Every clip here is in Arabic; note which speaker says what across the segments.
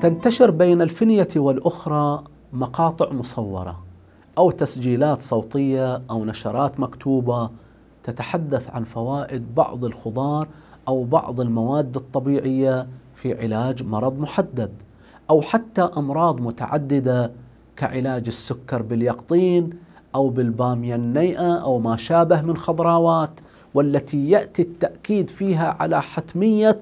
Speaker 1: تنتشر بين الفنية والأخرى مقاطع مصورة أو تسجيلات صوتية أو نشرات مكتوبة تتحدث عن فوائد بعض الخضار أو بعض المواد الطبيعية في علاج مرض محدد أو حتى أمراض متعددة كعلاج السكر باليقطين أو بالبامية النيئة أو ما شابه من خضراوات والتي يأتي التأكيد فيها على حتمية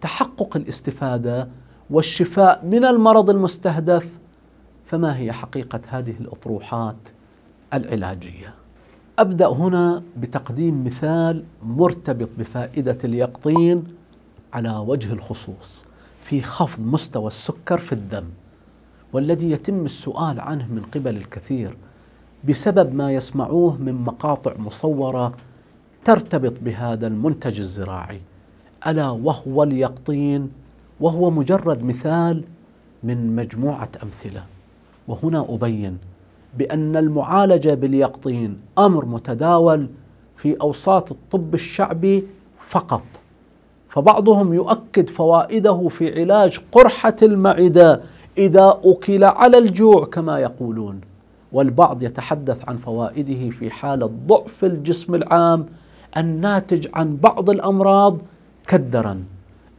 Speaker 1: تحقق الاستفادة والشفاء من المرض المستهدف فما هي حقيقه هذه الاطروحات العلاجيه ابدا هنا بتقديم مثال مرتبط بفائده اليقطين على وجه الخصوص في خفض مستوى السكر في الدم والذي يتم السؤال عنه من قبل الكثير بسبب ما يسمعوه من مقاطع مصوره ترتبط بهذا المنتج الزراعي الا وهو اليقطين وهو مجرد مثال من مجموعه امثله وهنا ابين بان المعالجه باليقطين امر متداول في اوساط الطب الشعبي فقط فبعضهم يؤكد فوائده في علاج قرحه المعده اذا اكل على الجوع كما يقولون والبعض يتحدث عن فوائده في حاله ضعف الجسم العام الناتج عن بعض الامراض كالدرن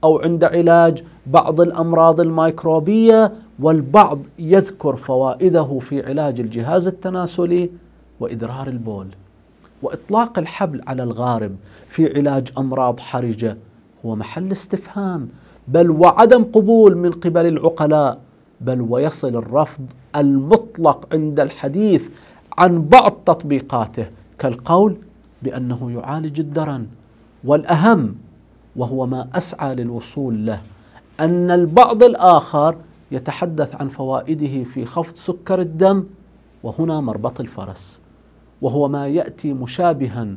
Speaker 1: أو عند علاج بعض الأمراض الميكروبية والبعض يذكر فوائده في علاج الجهاز التناسلي وإدرار البول وإطلاق الحبل على الغارب في علاج أمراض حرجة هو محل استفهام بل وعدم قبول من قبل العقلاء بل ويصل الرفض المطلق عند الحديث عن بعض تطبيقاته كالقول بأنه يعالج الدرن والأهم وهو ما اسعى للوصول له ان البعض الاخر يتحدث عن فوائده في خفض سكر الدم وهنا مربط الفرس وهو ما ياتي مشابها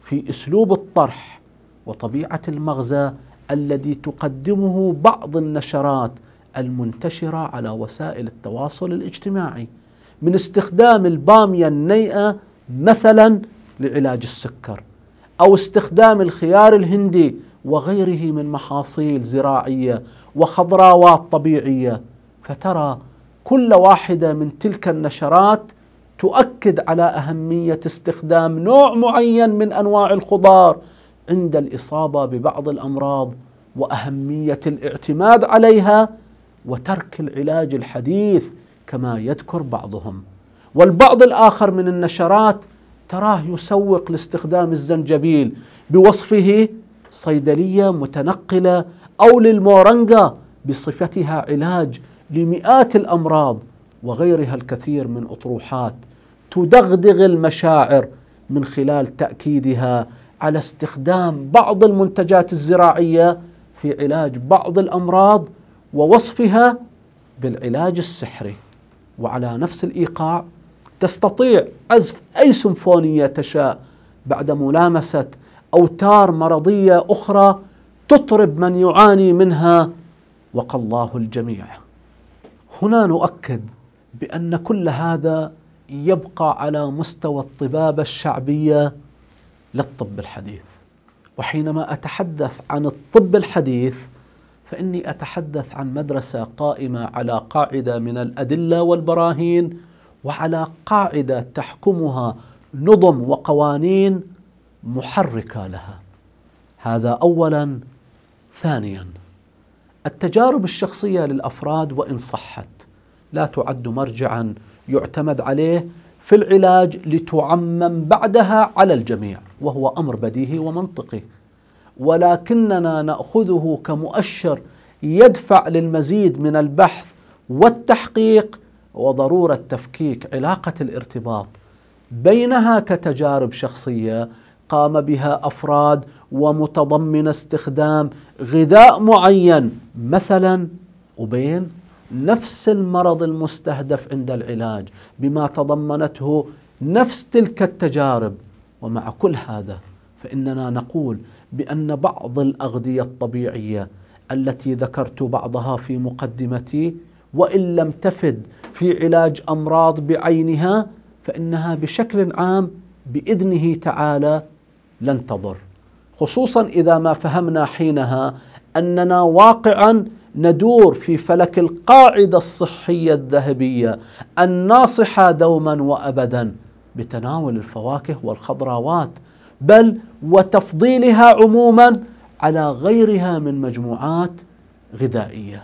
Speaker 1: في اسلوب الطرح وطبيعه المغزى الذي تقدمه بعض النشرات المنتشره على وسائل التواصل الاجتماعي من استخدام الباميه النيئه مثلا لعلاج السكر او استخدام الخيار الهندي وغيره من محاصيل زراعيه وخضراوات طبيعيه فترى كل واحده من تلك النشرات تؤكد على اهميه استخدام نوع معين من انواع الخضار عند الاصابه ببعض الامراض واهميه الاعتماد عليها وترك العلاج الحديث كما يذكر بعضهم والبعض الاخر من النشرات تراه يسوق لاستخدام الزنجبيل بوصفه صيدلية متنقلة أو للمورنجا بصفتها علاج لمئات الأمراض وغيرها الكثير من أطروحات تدغدغ المشاعر من خلال تأكيدها على استخدام بعض المنتجات الزراعية في علاج بعض الأمراض ووصفها بالعلاج السحري وعلى نفس الإيقاع تستطيع عزف أي سمفونية تشاء بعد ملامسة أوتار مرضية أخرى تطرب من يعاني منها وقى الله الجميع هنا نؤكد بأن كل هذا يبقى على مستوى الطبابة الشعبية للطب الحديث وحينما أتحدث عن الطب الحديث فإني أتحدث عن مدرسة قائمة على قاعدة من الأدلة والبراهين وعلى قاعدة تحكمها نظم وقوانين محركه لها هذا اولا ثانيا التجارب الشخصيه للافراد وان صحت لا تعد مرجعا يعتمد عليه في العلاج لتعمم بعدها على الجميع وهو امر بديهي ومنطقي ولكننا ناخذه كمؤشر يدفع للمزيد من البحث والتحقيق وضروره تفكيك علاقه الارتباط بينها كتجارب شخصيه قام بها افراد ومتضمن استخدام غذاء معين مثلا وبين نفس المرض المستهدف عند العلاج بما تضمنته نفس تلك التجارب ومع كل هذا فاننا نقول بان بعض الاغذيه الطبيعيه التي ذكرت بعضها في مقدمتي وان لم تفد في علاج امراض بعينها فانها بشكل عام باذنه تعالى لن تضر خصوصا اذا ما فهمنا حينها اننا واقعا ندور في فلك القاعده الصحيه الذهبيه الناصحه دوما وابدا بتناول الفواكه والخضروات بل وتفضيلها عموما على غيرها من مجموعات غذائيه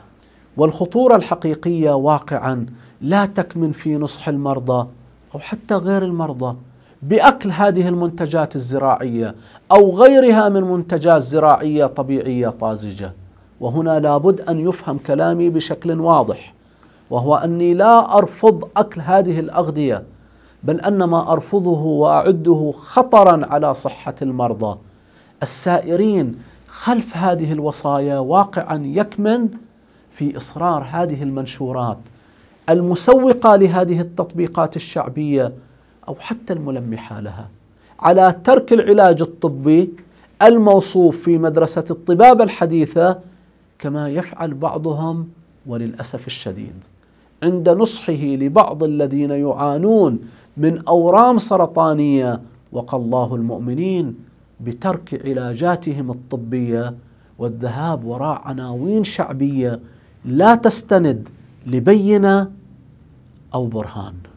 Speaker 1: والخطوره الحقيقيه واقعا لا تكمن في نصح المرضى او حتى غير المرضى باكل هذه المنتجات الزراعيه او غيرها من منتجات زراعيه طبيعيه طازجه وهنا لابد ان يفهم كلامي بشكل واضح وهو اني لا ارفض اكل هذه الاغذيه بل ان ما ارفضه واعده خطرا على صحه المرضى السائرين خلف هذه الوصايا واقعا يكمن في اصرار هذه المنشورات المسوقه لهذه التطبيقات الشعبيه أو حتى الملمحة لها على ترك العلاج الطبي الموصوف في مدرسة الطبابة الحديثة كما يفعل بعضهم وللأسف الشديد عند نصحه لبعض الذين يعانون من أورام سرطانية وقى الله المؤمنين بترك علاجاتهم الطبية والذهاب وراء عناوين شعبية لا تستند لبينة أو برهان